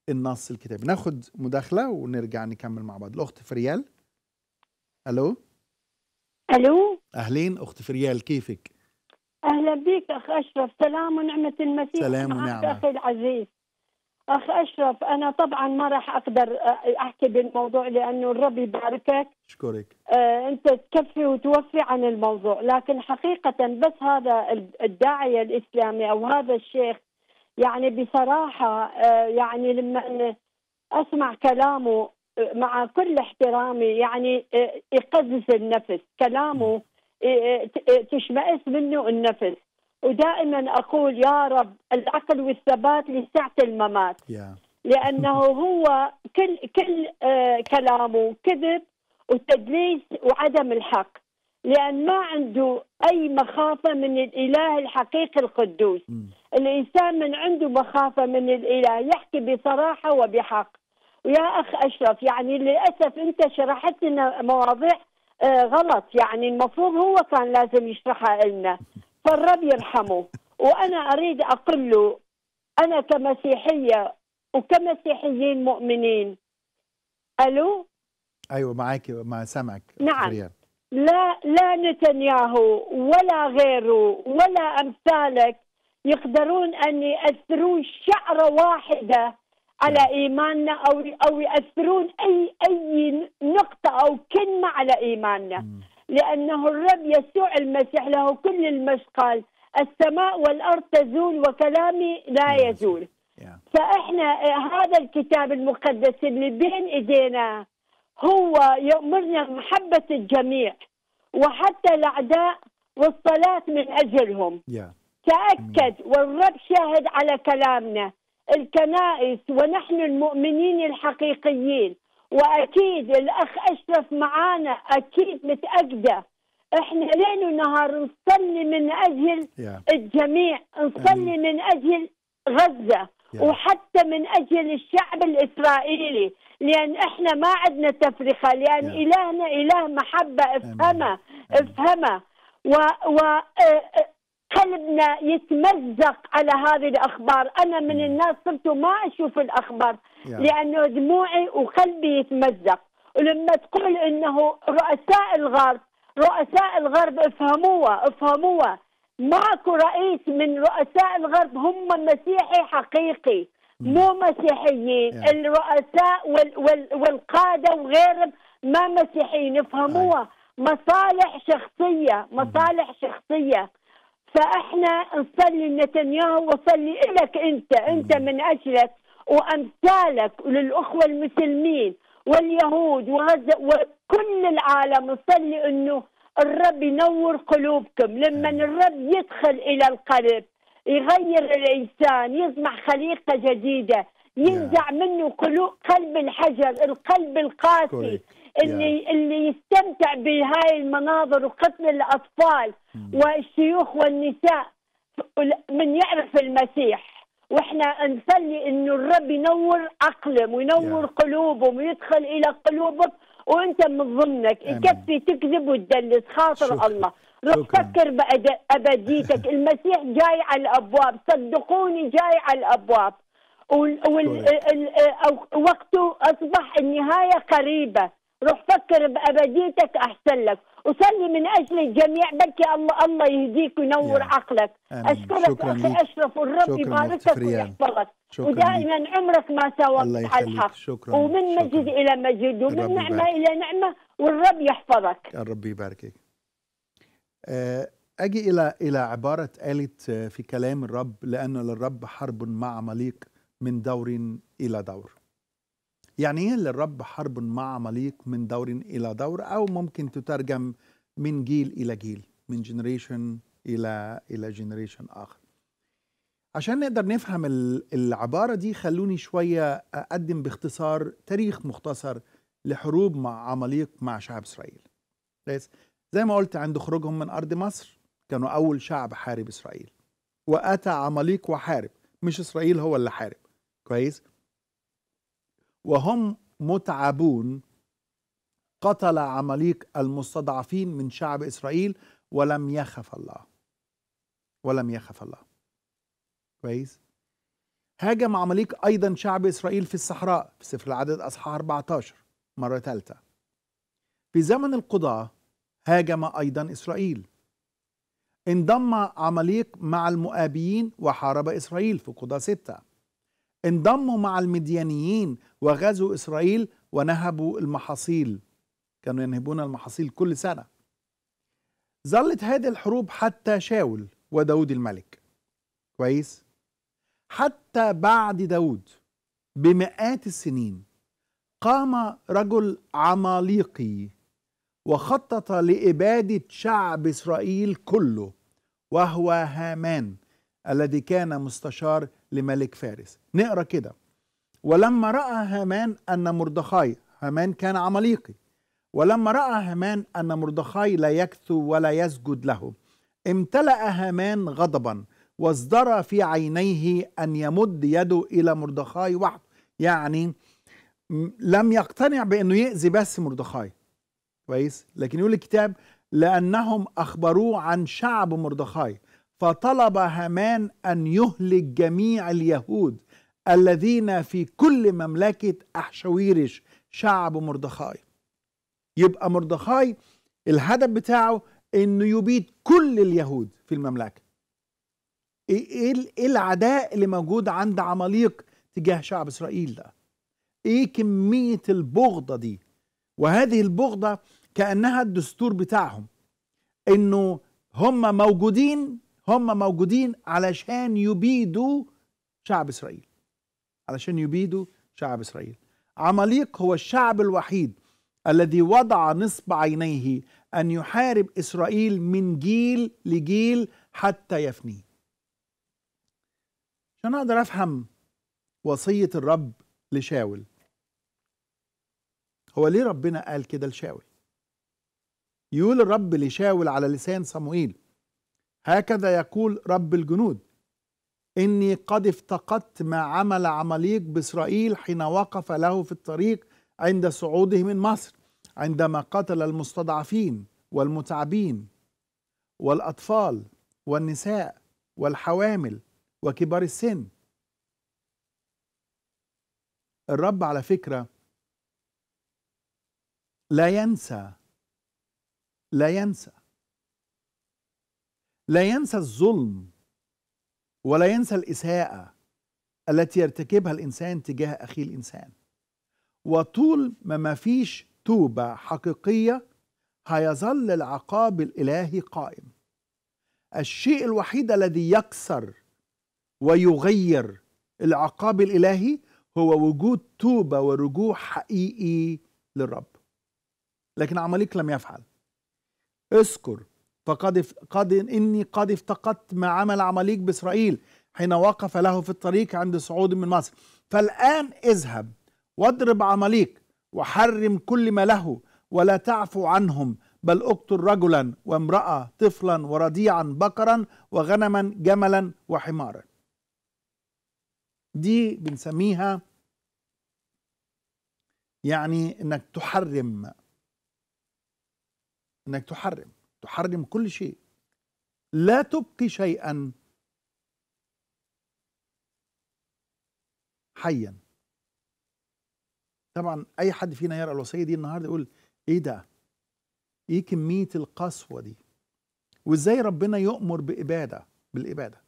Speaker 1: النص الكتابي ناخد مداخله ونرجع نكمل مع بعض الاخت فريال الو الو اهلين اخت فريال كيفك
Speaker 2: اهلا بك اخ اشرف سلام ونعمه المسيح سلام ونعمه اخي العزيز اخ اشرف انا طبعا ما راح اقدر آه، احكي بالموضوع لانه الرب يباركك اشكرك آه انت تكفي وتوفي عن الموضوع لكن حقيقه بس هذا الداعيه الاسلامي او هذا الشيخ يعني بصراحه آه يعني لما اسمع كلامه آه، مع كل احترامي يعني آه، يقزز النفس كلامه تشمئز منه النفس ودائما أقول يا رب العقل والثبات لسعه الممات لأنه هو كل كل آه، كلامه كذب وتدليس وعدم الحق لأن ما عنده أي مخافة من الإله الحقيقي القدوس الإنسان من عنده مخافة من الإله يحكي بصراحة وبحق ويا أخ أشرف يعني للأسف أنت شرحت لنا مواضيع آه، غلط يعني المفروض هو كان لازم يشرحها لنا فالرب يرحمه وأنا أريد أقول له أنا كمسيحية وكمسيحيين مؤمنين ألو
Speaker 1: أيوة معك مع سامعك نعم فريان.
Speaker 2: لا لا نتنياهو ولا غيره ولا أمثالك يقدرون أن يأثرون شعرة واحدة على نعم. إيماننا أو أو يأثرون أي أي نقطة أو كلمة على إيماننا م. لأنه الرب يسوع المسيح له كل المشقال السماء والأرض تزول وكلامي لا يزول فإحنا إيه، هذا الكتاب المقدس اللي بين إيدينا هو يأمرنا محبة الجميع وحتى الأعداء والصلاة من أجلهم تأكد mm. والرب شاهد على كلامنا الكنائس ونحن المؤمنين الحقيقيين واكيد الاخ اشرف معانا اكيد متاكده احنا ليل ونهار نصلي من اجل yeah. الجميع نصلي yeah. من اجل غزه yeah. وحتى من اجل الشعب الاسرائيلي لان احنا ما عندنا تفرقه لان yeah. الهنا اله محبه افهمها افهمها و, و... قلبنا يتمزق على هذه الاخبار، انا من الناس صرت ما اشوف الاخبار لانه دموعي وقلبي يتمزق، ولما تقول انه رؤساء الغرب رؤساء الغرب افهموها افهموها ماكو رئيس من رؤساء الغرب هم مسيحي حقيقي مو مسيحيين yeah. الرؤساء وال وال والقاده وغيرهم ما مسيحيين افهموها مصالح شخصيه مصالح شخصيه فاحنا نصلي لنتنياهو وصلي لك انت انت من اجلك وامثالك وللاخوه المسلمين واليهود وغزه وكل العالم نصلي انه الرب ينور قلوبكم لما الرب يدخل الى القلب يغير الانسان يصنع خليقه جديده ينزع نعم. منه قلوب قلب الحجر القلب القاسي اللي yeah. اللي يستمتع بهاي المناظر وقتل الاطفال mm. والشيوخ والنساء من يعرف المسيح واحنا نصلي انه الرب ينور عقلهم وينور yeah. قلوبهم ويدخل الى قلوبهم وانت من ضمنك يكفي تكذب وتدلس خاطر شكرا. الله روح فكر بابديتك المسيح جاي على الابواب صدقوني جاي على الابواب وال... وال... وقته اصبح النهايه قريبه روح فكر بأبديتك أحسن لك وصلي من أجل الجميع بلكي الله الله يهديك وينور يعني. عقلك آمين. أشكرك أخي أشرف والرب يباركك ويحفظك ودائما ليك. عمرك ما ساومت على الحق شكرا ومن شكراً. مجد إلى مجد ومن نعمة يبارك. إلى نعمة والرب يحفظك
Speaker 1: الرب يباركك آه، أجي إلى إلى عبارة قالت آه، في كلام الرب لأن للرب حرب مع مليك من دور إلى دور يعني ايه للرب حرب مع عماليق من دور الى دور او ممكن تترجم من جيل الى جيل من جنريشن الى الى جنريشن اخر عشان نقدر نفهم العباره دي خلوني شويه اقدم باختصار تاريخ مختصر لحروب مع عماليق مع شعب اسرائيل كويس زي ما قلت عند خروجهم من ارض مصر كانوا اول شعب حارب اسرائيل واتى عماليق وحارب مش اسرائيل هو اللي حارب كويس وهم متعبون قتل عماليق المستضعفين من شعب إسرائيل ولم يخف الله ولم يخف الله كويس هاجم عماليق أيضا شعب إسرائيل في الصحراء في سفر العدد أصحاح 14 مرة ثالثة في زمن القضاة هاجم أيضا إسرائيل انضم عماليق مع المؤابيين وحارب إسرائيل في قضاة سته انضموا مع المديانيين وغزوا إسرائيل ونهبوا المحاصيل كانوا ينهبون المحاصيل كل سنة ظلت هذه الحروب حتى شاول وداود الملك كويس حتى بعد داود بمئات السنين قام رجل عماليقي وخطط لإبادة شعب إسرائيل كله وهو هامان الذي كان مستشار لملك فارس نقرا كده ولما راى هامان ان مردخاي هامان كان عمليقي ولما راى هامان ان مردخاي لا يكثو ولا يسجد له امتلا هامان غضبا وازدرى في عينيه ان يمد يده الى مردخاي وحده يعني لم يقتنع بانه يأذي بس مردخاي كويس لكن يقول الكتاب لانهم اخبروه عن شعب مردخاي فطلب هامان ان يهلك جميع اليهود الذين في كل مملكه احشويرش شعب مردخاي يبقى مردخاي الهدف بتاعه انه يبيد كل اليهود في المملكه ايه, إيه, إيه العداء اللي موجود عند عماليق تجاه شعب اسرائيل ده ايه كميه البغضه دي وهذه البغضه كانها الدستور بتاعهم انه هم موجودين هم موجودين علشان يبيدوا شعب إسرائيل علشان يبيدوا شعب إسرائيل عماليق هو الشعب الوحيد الذي وضع نصب عينيه أن يحارب إسرائيل من جيل لجيل حتى يفني عشان أقدر أفهم وصية الرب لشاول هو ليه ربنا قال كده لشاول يقول الرب لشاول على لسان صموئيل هكذا يقول رب الجنود إني قد افتقدت ما عمل عمليك بإسرائيل حين وقف له في الطريق عند صعوده من مصر عندما قتل المستضعفين والمتعبين والأطفال والنساء والحوامل وكبار السن الرب على فكرة لا ينسى لا ينسى لا ينسى الظلم ولا ينسى الإساءة التي يرتكبها الإنسان تجاه أخيه الإنسان وطول ما ما فيش توبة حقيقية هيظل العقاب الإلهي قائم الشيء الوحيد الذي يكسر ويغير العقاب الإلهي هو وجود توبة ورجوع حقيقي للرب لكن عماليق لم يفعل اذكر فقد قد إني قد افتقدت ما عمل عمليك بإسرائيل حين وقف له في الطريق عند صعود من مصر فالآن اذهب واضرب عمليك وحرم كل ما له ولا تعفو عنهم بل اقتل رجلا وامرأة طفلا ورضيعا بقرا وغنما جملا وحمارا دي بنسميها يعني انك تحرم انك تحرم تحرم كل شيء لا تبقي شيئا حيا طبعا اي حد فينا يرى الوصيه دي النهارده يقول ايه ده ايه كميه القسوه دي وازاي ربنا يؤمر باباده بالاباده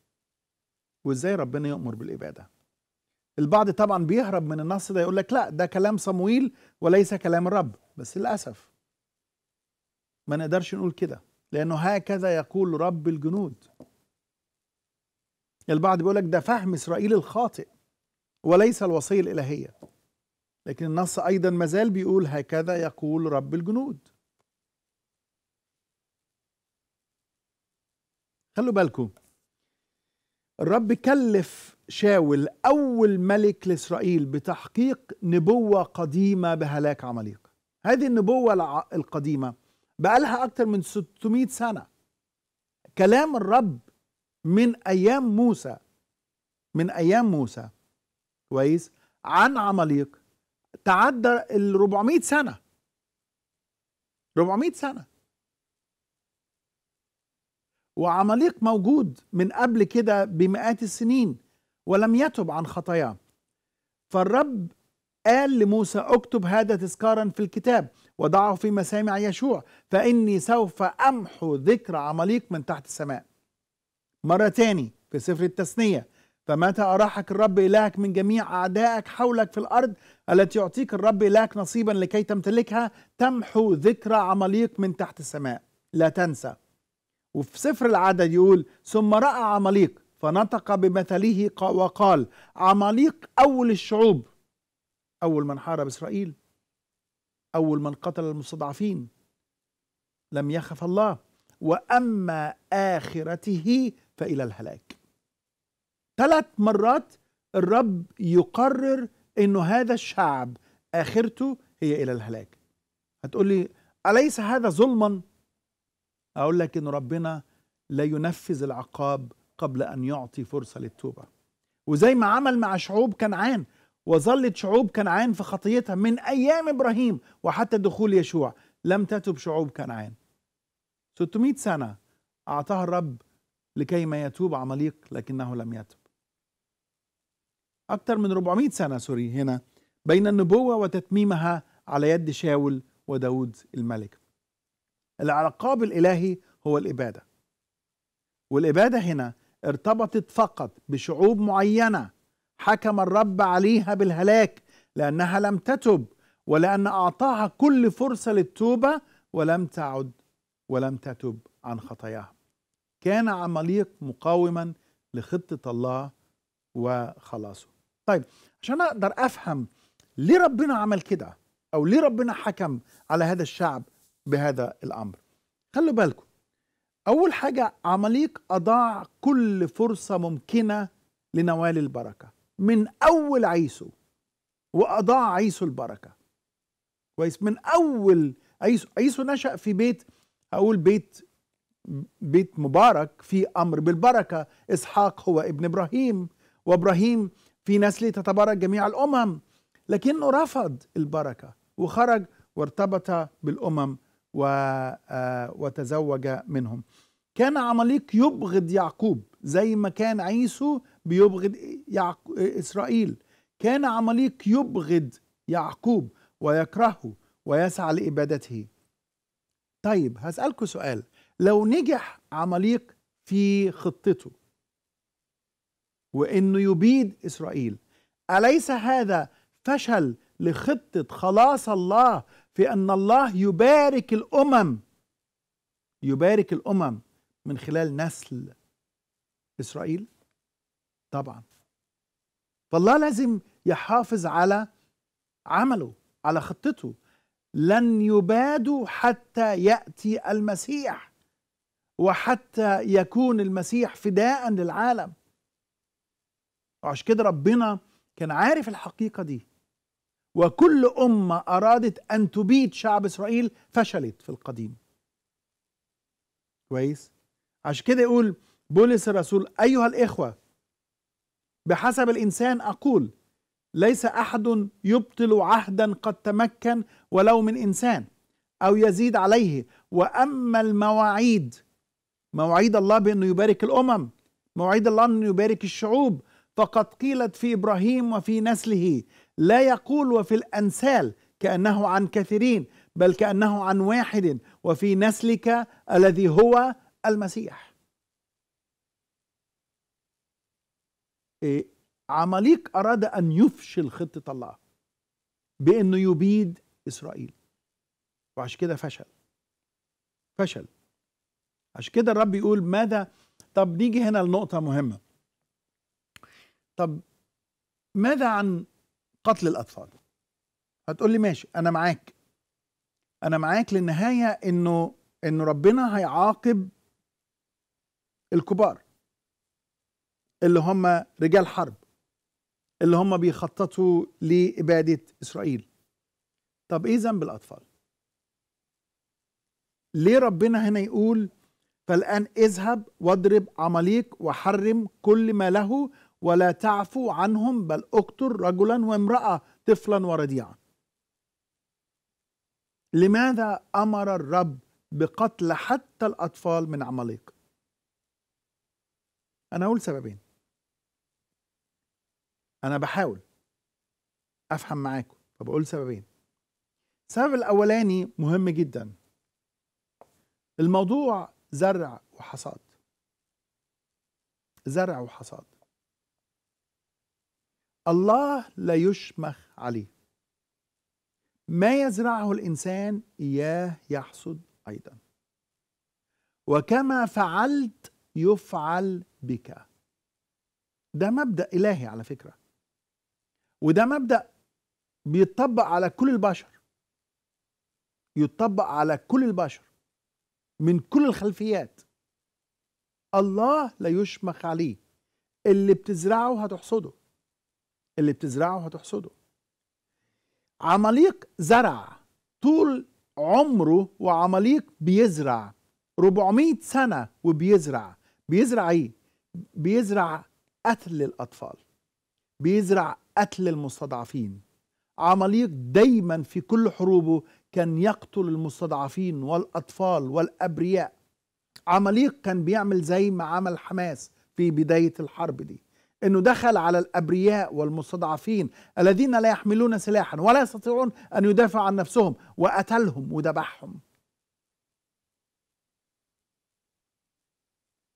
Speaker 1: وازاي ربنا يؤمر بالاباده البعض طبعا بيهرب من النص ده يقول لك لا ده كلام صمويل وليس كلام الرب بس للاسف ما نقدرش نقول كده لأنه هكذا يقول رب الجنود البعض بيقول لك ده فهم إسرائيل الخاطئ وليس الوصية الإلهية لكن النص أيضا مازال بيقول هكذا يقول رب الجنود خلوا بالكم الرب كلف شاول أول ملك لإسرائيل بتحقيق نبوة قديمة بهلاك عماليق هذه النبوة القديمة بقى لها أكتر من 600 سنة كلام الرب من أيام موسى من أيام موسى كويس عن عماليق تعدى ال 400 سنة 400 سنة وعماليق موجود من قبل كده بمئات السنين ولم يتب عن خطاياه فالرب قال لموسى اكتب هذا تذكارا في الكتاب وضعه في مسامع يشوع فإني سوف أمحو ذكر عماليق من تحت السماء مرة تاني في سفر التثنية فمتى أراحك الرب إلهك من جميع أعدائك حولك في الأرض التي يعطيك الرب إلهك نصيبا لكي تمتلكها تمحو ذكر عماليق من تحت السماء لا تنسى وفي سفر العدد يقول ثم رأى عماليق فنطق بمثله وقال عماليق أول الشعوب أول من حارب إسرائيل أول من قتل المستضعفين لم يخف الله وأما آخرته فإلى الهلاك ثلاث مرات الرب يقرر أنه هذا الشعب آخرته هي إلى الهلاك هتقول لي أليس هذا ظلما؟ أقول لك أن ربنا لا ينفذ العقاب قبل أن يعطي فرصة للتوبة وزي ما عمل مع شعوب كنعان وظلت شعوب كنعان في خطيتها من أيام إبراهيم وحتى دخول يشوع لم تتب شعوب كنعان 600 سنة أعطاها الرب لكي ما يتوب عمليق لكنه لم يتب أكثر من 400 سنة سوري هنا بين النبوة وتتميمها على يد شاول وداود الملك العقاب الإلهي هو الإبادة والإبادة هنا ارتبطت فقط بشعوب معينة حكم الرب عليها بالهلاك لأنها لم تتب ولأن أعطاها كل فرصة للتوبة ولم تعد ولم تتب عن خطاياها كان عماليق مقاوما لخطة الله وخلاصه طيب عشان أقدر أفهم ليه ربنا عمل كده أو ليه ربنا حكم على هذا الشعب بهذا الأمر خلوا بالكم أول حاجة عماليق أضاع كل فرصة ممكنة لنوال البركة من أول عيسو وأضاع عيسو البركة كويس من أول عيسو عيسو نشأ في بيت اقول بيت بيت مبارك في أمر بالبركة إسحاق هو ابن إبراهيم وإبراهيم في نسله تتبارك جميع الأمم لكنه رفض البركة وخرج وارتبط بالأمم آه، وتزوج منهم كان عمليق يبغض يعقوب زي ما كان عيسو بيبغض إسرائيل كان عمليق يبغض يعقوب ويكرهه ويسعى لإبادته طيب هسألكم سؤال لو نجح عمليق في خطته وإنه يبيد إسرائيل أليس هذا فشل لخطة خلاص الله في أن الله يبارك الأمم يبارك الأمم من خلال نسل إسرائيل طبعا فالله لازم يحافظ على عمله على خطته لن يبادوا حتى ياتي المسيح وحتى يكون المسيح فداء للعالم وعشان كده ربنا كان عارف الحقيقه دي وكل امه ارادت ان تبيد شعب اسرائيل فشلت في القديم كويس عشان كده يقول بولس الرسول ايها الاخوه بحسب الإنسان أقول ليس أحد يبطل عهدا قد تمكن ولو من إنسان أو يزيد عليه وأما المواعيد مواعيد الله بأنه يبارك الأمم مواعيد الله أنه يبارك الشعوب فقد قيلت في إبراهيم وفي نسله لا يقول وفي الأنسال كأنه عن كثيرين بل كأنه عن واحد وفي نسلك الذي هو المسيح إيه، عماليق أراد أن يفشل خطة الله بأنه يبيد إسرائيل وعشان كده فشل فشل عشان كده الرب يقول ماذا طب نيجي هنا لنقطة مهمة طب ماذا عن قتل الأطفال هتقول لي ماشي أنا معاك أنا معاك للنهاية إنه إنه ربنا هيعاقب الكبار اللي هم رجال حرب اللي هم بيخططوا لإبادة إسرائيل طب إيه ذنب الأطفال؟ ليه ربنا هنا يقول فالآن اذهب واضرب عماليق وحرم كل ما له ولا تعفو عنهم بل اقتل رجلا وامرأة طفلا ورديعا لماذا أمر الرب بقتل حتى الأطفال من عماليق؟ أنا أقول سببين انا بحاول افهم معاكم فبقول سببين السبب الاولاني مهم جدا الموضوع زرع وحصاد زرع وحصاد الله لا يشمخ عليه ما يزرعه الانسان اياه يحصد ايضا وكما فعلت يفعل بك ده مبدا الهي على فكره وده مبدأ بيطبق على كل البشر يطبق على كل البشر من كل الخلفيات الله لا يشمخ عليه اللي بتزرعه هتحصده اللي بتزرعه هتحصده عماليق زرع طول عمره وعماليق بيزرع 400 سنة وبيزرع بيزرع ايه؟ بيزرع قتل الأطفال بيزرع قتل المستضعفين عماليق دايما في كل حروبه كان يقتل المستضعفين والأطفال والأبرياء عماليق كان بيعمل زي ما عمل حماس في بداية الحرب دي انه دخل على الابرياء والمستضعفين الذين لا يحملون سلاحا ولا يستطيعون ان يدافعوا عن نفسهم وقتلهم وذبحهم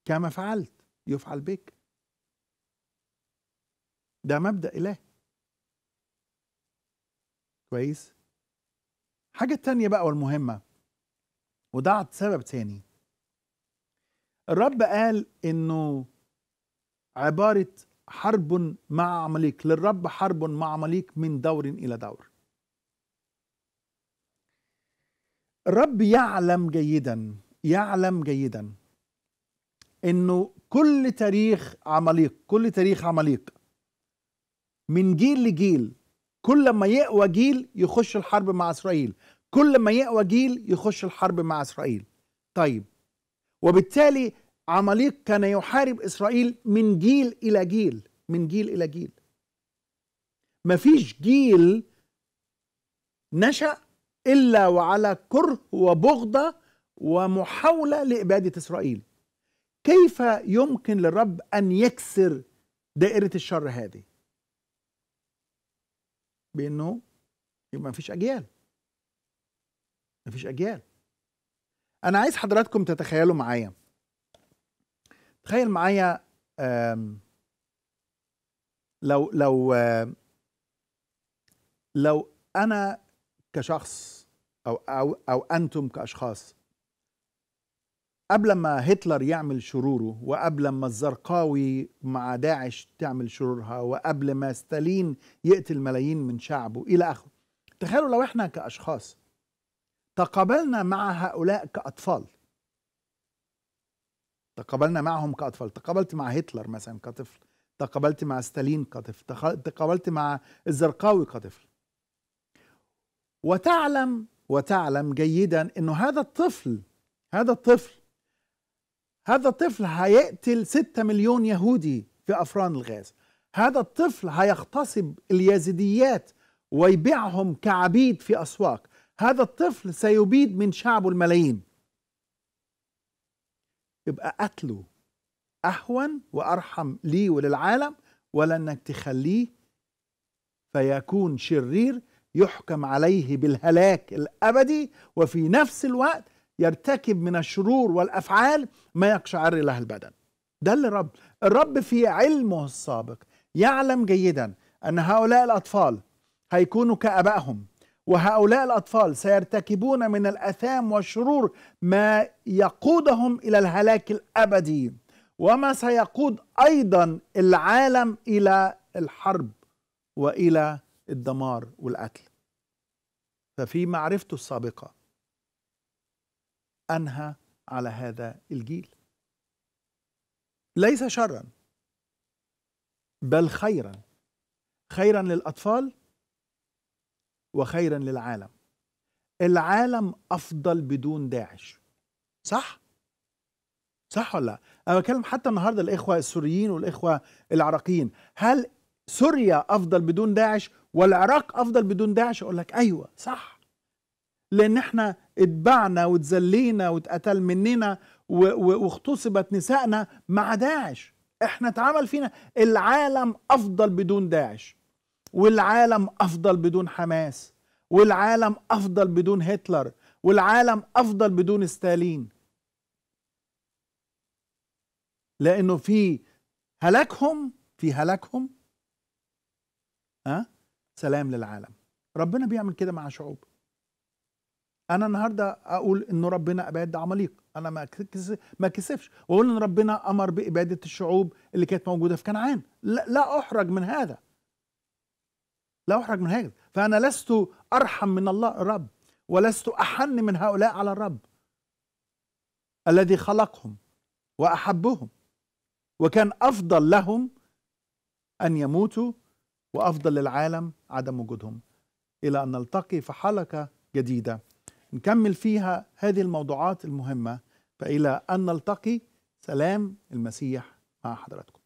Speaker 1: كما فعلت يفعل بك ده مبدا الهي كويس حاجه تانية بقى والمهمه وده سبب تاني الرب قال انه عباره حرب مع عمليك للرب حرب مع عمليك من دور الى دور الرب يعلم جيدا يعلم جيدا انه كل تاريخ عمليك كل تاريخ عمليك من جيل لجيل كل ما يقوى جيل يخش الحرب مع اسرائيل كل ما يقوى جيل يخش الحرب مع اسرائيل طيب وبالتالي عماليق كان يحارب اسرائيل من جيل الى جيل من جيل الى جيل مفيش جيل نشا الا وعلى كره وبغضه ومحاوله لاباده اسرائيل كيف يمكن للرب ان يكسر دائره الشر هذه بانه يبقى مفيش اجيال مفيش اجيال انا عايز حضراتكم تتخيلوا معايا تخيل معايا لو لو لو انا كشخص او او او انتم كاشخاص قبل ما هتلر يعمل شروره وقبل ما الزرقاوي مع داعش تعمل شرورها وقبل ما ستالين يقتل ملايين من شعبه الى اخره تخيلوا لو احنا كاشخاص تقابلنا مع هؤلاء كاطفال تقابلنا معهم كاطفال تقابلت مع هتلر مثلا كطفل تقابلت مع ستالين كطفل تقابلت مع الزرقاوي كطفل وتعلم وتعلم جيدا انه هذا الطفل هذا الطفل هذا الطفل هيقتل 6 مليون يهودي في أفران الغاز هذا الطفل هيغتصب اليازيديات ويبيعهم كعبيد في أسواق هذا الطفل سيبيد من شعبه الملايين يبقى قتله أهون وأرحم لي وللعالم ولا أنك تخليه فيكون شرير يحكم عليه بالهلاك الأبدي وفي نفس الوقت يرتكب من الشرور والافعال ما يقشعر له البدن ده اللي رب الرب في علمه السابق يعلم جيدا ان هؤلاء الاطفال هيكونوا كابائهم وهؤلاء الاطفال سيرتكبون من الاثام والشرور ما يقودهم الى الهلاك الابدي وما سيقود ايضا العالم الى الحرب والى الدمار والقتل ففي معرفته السابقه أنهى على هذا الجيل ليس شرا بل خيرا خيرا للأطفال وخيرا للعالم العالم أفضل بدون داعش صح؟ صح ولا لا؟ أنا بتكلم حتى النهارده الإخوة السوريين والإخوة العراقيين هل سوريا أفضل بدون داعش والعراق أفضل بدون داعش؟ أقول لك أيوه صح لان احنا اتبعنا واتذلينا واتقتل مننا واغتصبت نسائنا مع داعش احنا اتعمل فينا العالم افضل بدون داعش والعالم افضل بدون حماس والعالم افضل بدون هتلر والعالم افضل بدون ستالين لانه في هلاكهم في هلاكهم أه؟ سلام للعالم ربنا بيعمل كده مع شعوب انا النهارده اقول ان ربنا اباد عماليق انا ما ما كسفش واقول ان ربنا امر باباده الشعوب اللي كانت موجوده في كنعان لا, لا احرج من هذا لا احرج من هذا فانا لست ارحم من الله الرب ولست احن من هؤلاء على الرب الذي خلقهم واحبهم وكان افضل لهم ان يموتوا وافضل للعالم عدم وجودهم الى ان نلتقي في حلقه جديده نكمل فيها هذه الموضوعات المهمة فإلى أن نلتقي سلام المسيح مع حضراتكم